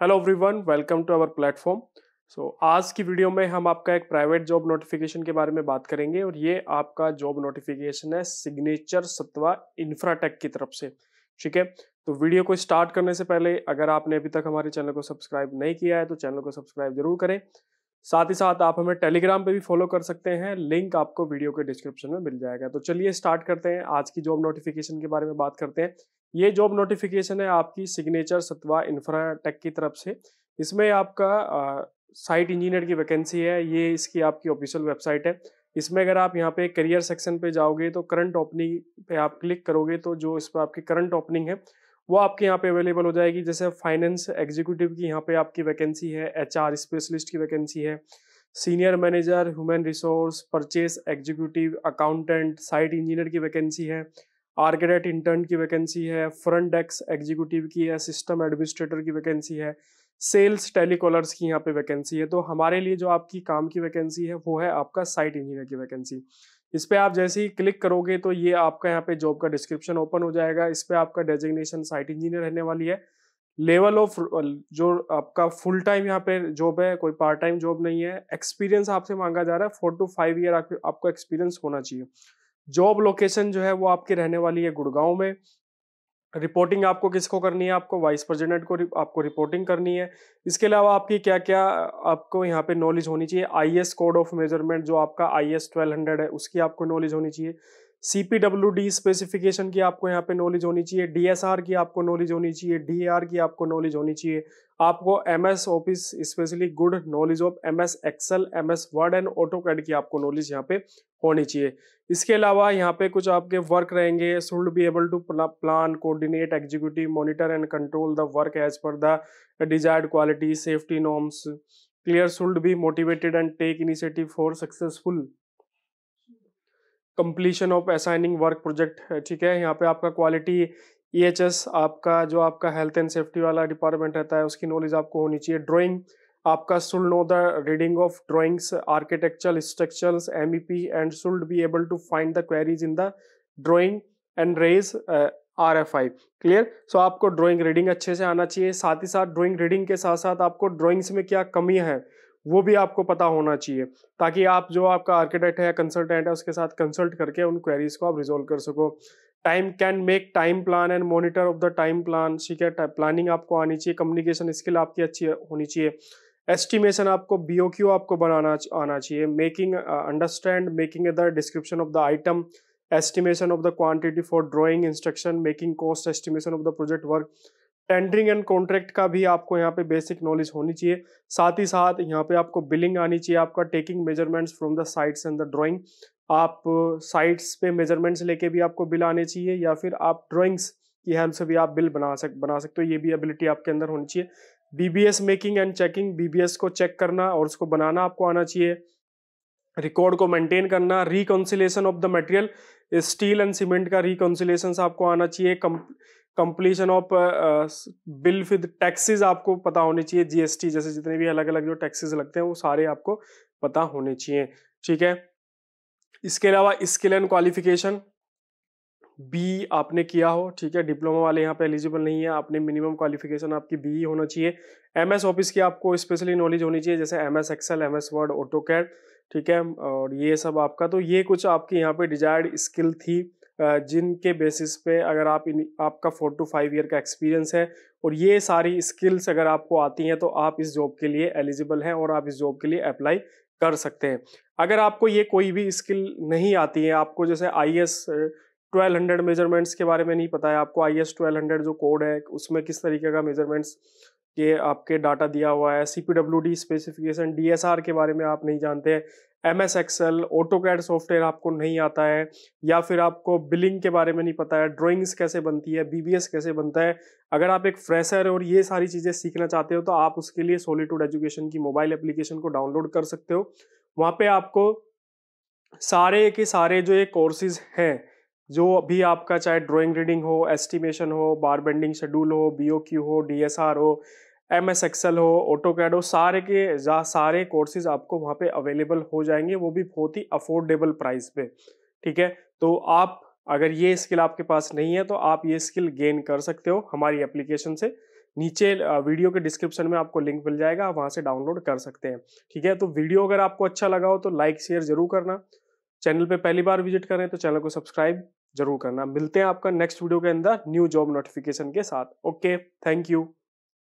hello everyone welcome to our platform so आज की video में हम आपका एक प्राइवेट जॉब नोटिफिकेशन के बारे में बात करेंगे और ये आपका जॉब नोटिफिकेशन है सिग्नेचर सत्वा इंफ्राटेक की तरफ से ठीक है तो वीडियो को स्टार्ट करने से पहले अगर आपने अभी तक हमारे चैनल को सब्सक्राइब नहीं किया है तो चैनल को सब्सक्राइब जरूर करें साथ ही साथ आप हमें टेलीग्राम पे भी फॉलो कर सकते हैं लिंक आपको वीडियो के डिस्क्रिप्शन में मिल जाएगा तो चलिए स्टार्ट करते हैं आज की जॉब नोटिफिकेशन के बारे में बात करते हैं ये जॉब नोटिफिकेशन है आपकी सिग्नेचर सतवा इंफ्रा टेक की तरफ से इसमें आपका साइट इंजीनियर की वैकेंसी है ये इसकी आपकी ऑफिशियल वेबसाइट है इसमें अगर आप यहाँ पे करियर सेक्शन पे जाओगे तो करंट ओपनिंग पे आप क्लिक करोगे तो जो इस पर आपकी करंट ओपनिंग है वो आपके यहाँ पे अवेलेबल हो जाएगी जैसे फाइनेंस एग्जीक्यूटिव की यहाँ पे आपकी वैकेंसी है एच आर स्पेशलिस्ट की वैकेंसी है senior manager human resource purchase executive accountant site engineer की वैकेंसी है आर्किटेक्ट इंटर्न की वैकेंसी है फ्रंट डेस्क एग्जीक्यूटिव की है सिस्टम एडमिनिस्ट्रेटर की वैकेंसी है सेल्स टेलीकॉलर्स की यहाँ पे वैकेंसी है तो हमारे लिए जो आपकी काम की वैकेंसी है वो है आपका साइट इंजीनियर की वैकेंसी इस पर आप जैसे ही क्लिक करोगे तो ये आपका यहाँ पे जॉब का डिस्क्रिप्शन ओपन हो जाएगा इस पर आपका डेजिग्नेशन साइट इंजीनियर रहने वाली है लेवल ऑफ जो आपका फुल टाइम यहाँ पे जॉब है कोई पार्ट टाइम जॉब नहीं है एक्सपीरियंस आपसे मांगा जा रहा है फोर टू फाइव ईयर आपको एक्सपीरियंस होना चाहिए जॉब लोकेशन जो है वो आपकी रहने वाली है गुड़गांव में रिपोर्टिंग आपको किसको करनी है आपको वाइस प्रेसिडेंट को आपको रिपोर्टिंग करनी है इसके अलावा आपकी क्या क्या आपको यहाँ पे नॉलेज होनी चाहिए I S code of measurement जो आपका आई एस ट्वेल्व हंड्रेड है उसकी आपको नॉलेज होनी चाहिए सी स्पेसिफिकेशन की आपको यहाँ पे नॉलेज होनी चाहिए आर की आपको नॉलेज होनी चाहिए आर की आपको नॉलेज होनी चाहिए आपको M S office specially good knowledge of M S excel M S word and auto CAD की आपको नॉलेज यहाँ पे होनी चाहिए इसके अलावा यहाँ पे कुछ आपके वर्क रहेंगे should be able to plan coordinate executive monitor and control the work as per the desired quality safety norms clear should be motivated and take initiative for successful completion of assigning work project ठीक है यहाँ पे आपका quality ई e आपका जो आपका health and safety वाला department रहता है उसकी नॉलेज आपको होनी चाहिए ड्राइंग आपका should know the reading of drawings architectural structure M and should be able to find the queries in the drawing and raise R F I clear so आपको drawing reading अच्छे से आना चाहिए साथ ही साथ ड्राइंग रीडिंग के साथ साथ आपको ड्राइंग्स में क्या कमी है वो भी आपको पता होना चाहिए ताकि आप जो आपका आर्किटेक्ट है या कंसल्टेंट है उसके साथ कंसल्ट करके उन क्वेरीज को आप रिजोल्व कर सको time can make time plan and monitor of the time plan ठीक है प्लानिंग आपको आनी चाहिए कम्युनिकेशन स्किल आपकी अच्छी होनी चाहिए एस्टिमेशन आपको बी ओ क्यू आपको बनाना आना चाहिए making understand making the description of the item estimation of the quantity for drawing instruction making cost estimation of the project work tendering and contract का भी आपको यहाँ पे बेसिक नॉलेज होनी चाहिए साथ ही साथ यहाँ पे आपको बिलिंग आनी चाहिए आपका taking measurements from the sites and the drawing आप साइट्स पे मेजरमेंट्स लेके भी आपको बिल आने चाहिए या फिर आप ड्राइंग्स की हेल्प से भी आप बिल बना सक बना सकते हो ये भी एबिलिटी आपके अंदर होनी चाहिए BBS making and checking BBS को चेक करना और उसको बनाना आपको आना चाहिए रिकॉर्ड को मेंटेन करना reconciliation of the material steel and cement का रिकॉन्सिलेशन आपको आना चाहिए completion of bill with taxes आपको पता होने चाहिए जीएसटी जैसे जितने भी अलग अलग जो टैक्सेस लगते हैं वो सारे आपको पता होने चाहिए ठीक है इसके अलावा स्किल एंड क्वालिफिकेशन बी आपने किया हो ठीक है डिप्लोमा वाले यहाँ पे एलिजिबल नहीं है आपने मिनिमम क्वालिफिकेशन आपकी बी होना चाहिए एमएस ऑफिस की आपको स्पेशली नॉलेज होनी चाहिए जैसे MS excel MS word auto CAD ठीक है और ये सब आपका तो ये कुछ आपकी यहाँ पे डिजायर्ड स्किल थी जिनके बेसिस पे अगर आप इन आपका फोर टू फाइव ईयर का एक्सपीरियंस है और ये सारी स्किल्स अगर आपको आती हैं तो आप इस जॉब के लिए एलिजिबल हैं और आप इस जॉब के लिए अप्लाई कर सकते हैं अगर आपको ये कोई भी स्किल नहीं आती है आपको जैसे I S twelve hundred measurements के बारे में नहीं पता है आपको आई एस ट्वेल्व हंड्रेड जो कोड है उसमें किस तरीके का मेजरमेंट्स के आपके डाटा दिया हुआ है C P W D specification D S R के बारे में आप नहीं जानते हैं M S excel auto CAD software आपको नहीं आता है या फिर आपको बिलिंग के बारे में नहीं पता है ड्राइंग्स कैसे बनती है बीबीएस कैसे बनता है अगर आप एक फ्रेशर और ये सारी चीज़ें सीखना चाहते हो तो आप उसके लिए सोलिटूड एजुकेशन की मोबाइल एप्लीकेशन को डाउनलोड कर सकते हो वहाँ पे आपको सारे के सारे जो ये कोर्सेज हैं जो भी आपका चाहे ड्राइंग रीडिंग हो एस्टिमेशन हो बार बेंडिंग शेड्यूल हो बी हो डी हो एम एस एक्सएल हो ऑटो कैड हो सारे के जा सारे कोर्सेज आपको वहाँ पे अवेलेबल हो जाएंगे वो भी बहुत ही अफोर्डेबल प्राइस पे ठीक है तो आप अगर ये स्किल आपके पास नहीं है तो आप ये स्किल गेन कर सकते हो हमारी एप्लीकेशन से नीचे वीडियो के डिस्क्रिप्शन में आपको लिंक मिल जाएगा आप वहाँ से डाउनलोड कर सकते हैं ठीक है तो वीडियो अगर आपको अच्छा लगा हो तो लाइक शेयर जरूर करना चैनल पर पहली बार विजिट करें तो चैनल को सब्सक्राइब जरूर करना मिलते हैं आपका नेक्स्ट वीडियो के अंदर न्यू जॉब नोटिफिकेशन के साथ ओके थैंक यू